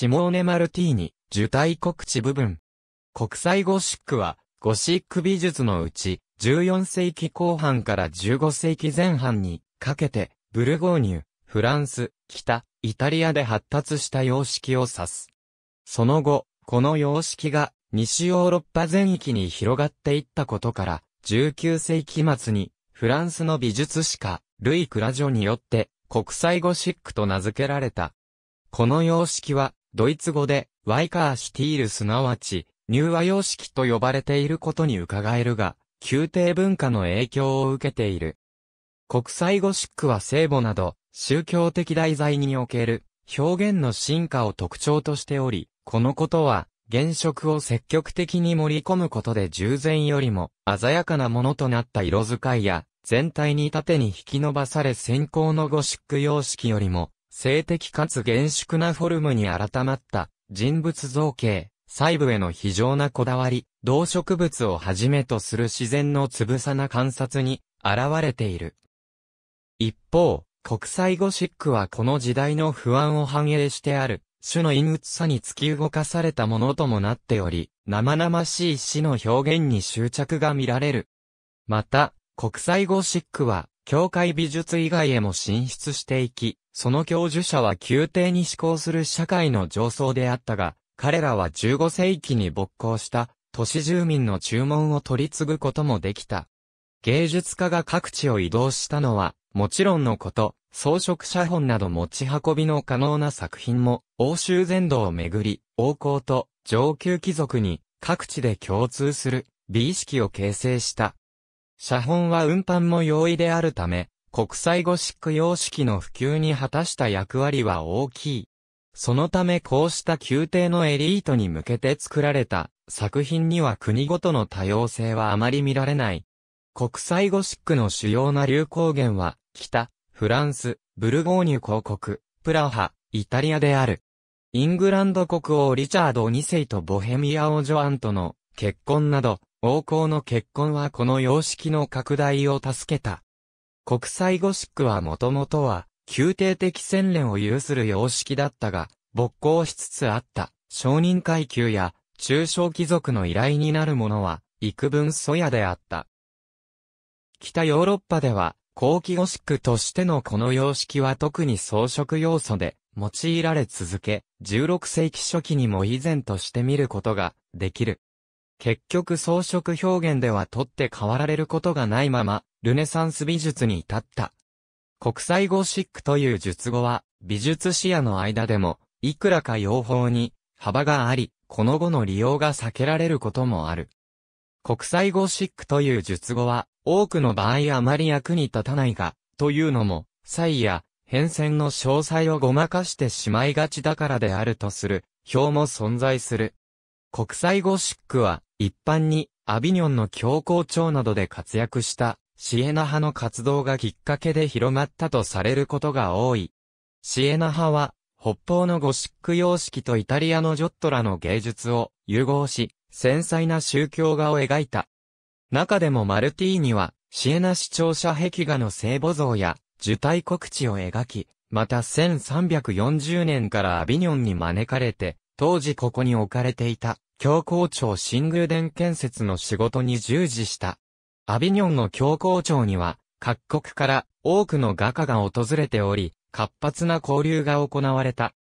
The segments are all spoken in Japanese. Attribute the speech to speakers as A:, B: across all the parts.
A: シモーネ・マルティーニ、受胎告知部分。国際ゴシックは、ゴシック美術のうち、14世紀後半から15世紀前半にかけて、ブルゴーニュ、フランス、北、イタリアで発達した様式を指す。その後、この様式が西ヨーロッパ全域に広がっていったことから、19世紀末にフランスの美術史家、ルイ・クラジョによって国際ゴシックと名付けられた。この様式はドイツ語で、ワイカーシティールすなわち、入和様式と呼ばれていることに伺えるが、宮廷文化の影響を受けている。国際ゴシックは聖母など、宗教的題材における表現の進化を特徴としており、このことは、原色を積極的に盛り込むことで従前よりも鮮やかなものとなった色使いや、全体に縦に引き伸ばされ先行のゴシック様式よりも性的かつ厳粛なフォルムに改まった人物造形、細部への非常なこだわり、動植物をはじめとする自然のつぶさな観察に現れている。一方、国際ゴシックはこの時代の不安を反映してある、種の陰鬱さに突き動かされたものともなっており、生々しい死の表現に執着が見られる。また、国際ゴシックは、教会美術以外へも進出していき、その教授者は宮廷に志向する社会の上層であったが、彼らは15世紀に勃興した都市住民の注文を取り継ぐこともできた。芸術家が各地を移動したのは、もちろんのこと、装飾写本など持ち運びの可能な作品も、欧州全土をめぐり、王公と上級貴族に各地で共通する美意識を形成した。写本は運搬も容易であるため、国際ゴシック様式の普及に果たした役割は大きい。そのためこうした宮廷のエリートに向けて作られた作品には国ごとの多様性はあまり見られない。国際ゴシックの主要な流行源は、北、フランス、ブルゴーニュ公国、プラハ、イタリアである。イングランド国王リチャード2世とボヘミア王女アンとの結婚など、王侯の結婚はこの様式の拡大を助けた。国際ゴシックはもともとは、宮廷的洗練を有する様式だったが、勃興しつつあった、商人階級や、中小貴族の依頼になるものは、幾分粗野であった。北ヨーロッパでは、後期ゴシックとしてのこの様式は特に装飾要素で、用いられ続け、16世紀初期にも以前として見ることができる。結局装飾表現では取って代わられることがないまま、ルネサンス美術に至った。国際ゴシックという術語は、美術視野の間でも、いくらか用法に幅があり、この後の利用が避けられることもある。国際ゴシックという術語は、多くの場合あまり役に立たないが、というのも、異や変遷の詳細をごまかしてしまいがちだからであるとする、表も存在する。国際ゴシックは、一般に、アビニョンの教皇庁などで活躍した、シエナ派の活動がきっかけで広まったとされることが多い。シエナ派は、北方のゴシック様式とイタリアのジョットラの芸術を融合し、繊細な宗教画を描いた。中でもマルティーニは、シエナ視聴者壁画の聖母像や、受胎告知を描き、また1340年からアビニョンに招かれて、当時ここに置かれていた、教皇庁新宮殿建設の仕事に従事した。アビニョンの教皇庁には、各国から多くの画家が訪れており、活発な交流が行われた。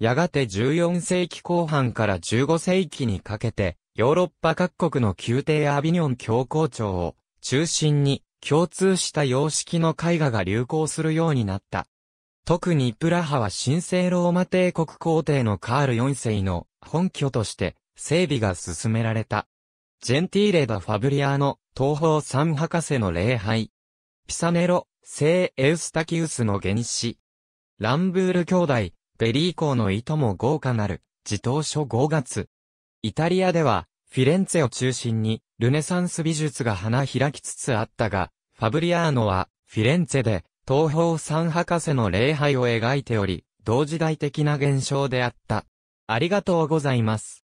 A: やがて14世紀後半から15世紀にかけて、ヨーロッパ各国の宮廷アビニョン教皇庁を中心に共通した様式の絵画が流行するようになった。特にプラハは神聖ローマ帝国皇帝のカール4世の本拠として整備が進められた。ジェンティーレ・ダ・ファブリアーノ、東方三博士の礼拝。ピサネロ、聖エウスタキウスの原始。ランブール兄弟、ベリー公の意図も豪華なる、自動書5月。イタリアでは、フィレンツェを中心に、ルネサンス美術が花開きつつあったが、ファブリアーノは、フィレンツェで、東方三博士の礼拝を描いており、同時代的な現象であった。ありがとうございます。